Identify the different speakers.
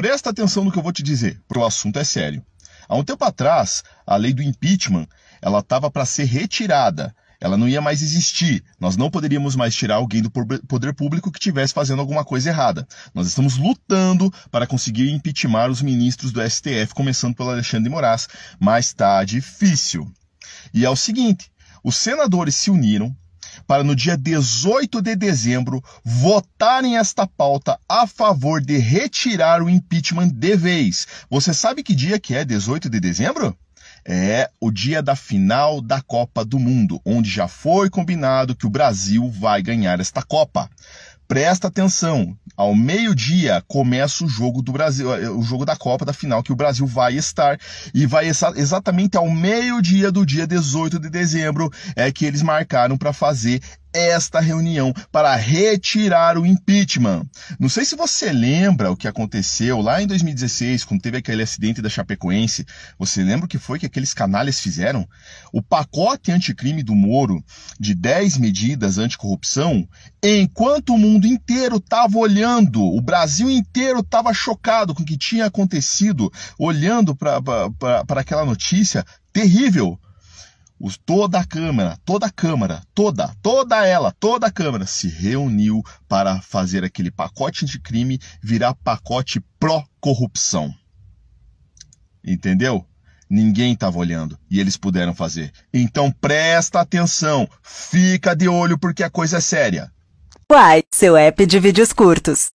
Speaker 1: Presta atenção no que eu vou te dizer, porque o assunto é sério. Há um tempo atrás, a lei do impeachment, ela estava para ser retirada. Ela não ia mais existir. Nós não poderíamos mais tirar alguém do poder público que estivesse fazendo alguma coisa errada. Nós estamos lutando para conseguir impeachment os ministros do STF, começando pelo Alexandre Moraes, mas está difícil. E é o seguinte, os senadores se uniram para no dia 18 de dezembro votarem esta pauta a favor de retirar o impeachment de vez. Você sabe que dia que é 18 de dezembro? é o dia da final da Copa do Mundo, onde já foi combinado que o Brasil vai ganhar esta Copa presta atenção, ao meio-dia começa o jogo do Brasil, eh, o jogo da Copa da final que o Brasil vai estar e vai exa exatamente ao meio-dia do dia 18 de dezembro é que eles marcaram para fazer esta reunião para retirar o impeachment. Não sei se você lembra o que aconteceu lá em 2016, quando teve aquele acidente da Chapecoense. Você lembra o que foi que aqueles canalhas fizeram? O pacote anticrime do Moro, de 10 medidas anticorrupção, enquanto o mundo inteiro estava olhando, o Brasil inteiro estava chocado com o que tinha acontecido, olhando para aquela notícia terrível os, toda a Câmara, toda a Câmara, toda, toda ela, toda a Câmara se reuniu para fazer aquele pacote de crime virar pacote pró-corrupção. Entendeu? Ninguém estava olhando e eles puderam fazer. Então presta atenção, fica de olho porque a coisa é séria. Uai, seu app de vídeos curtos.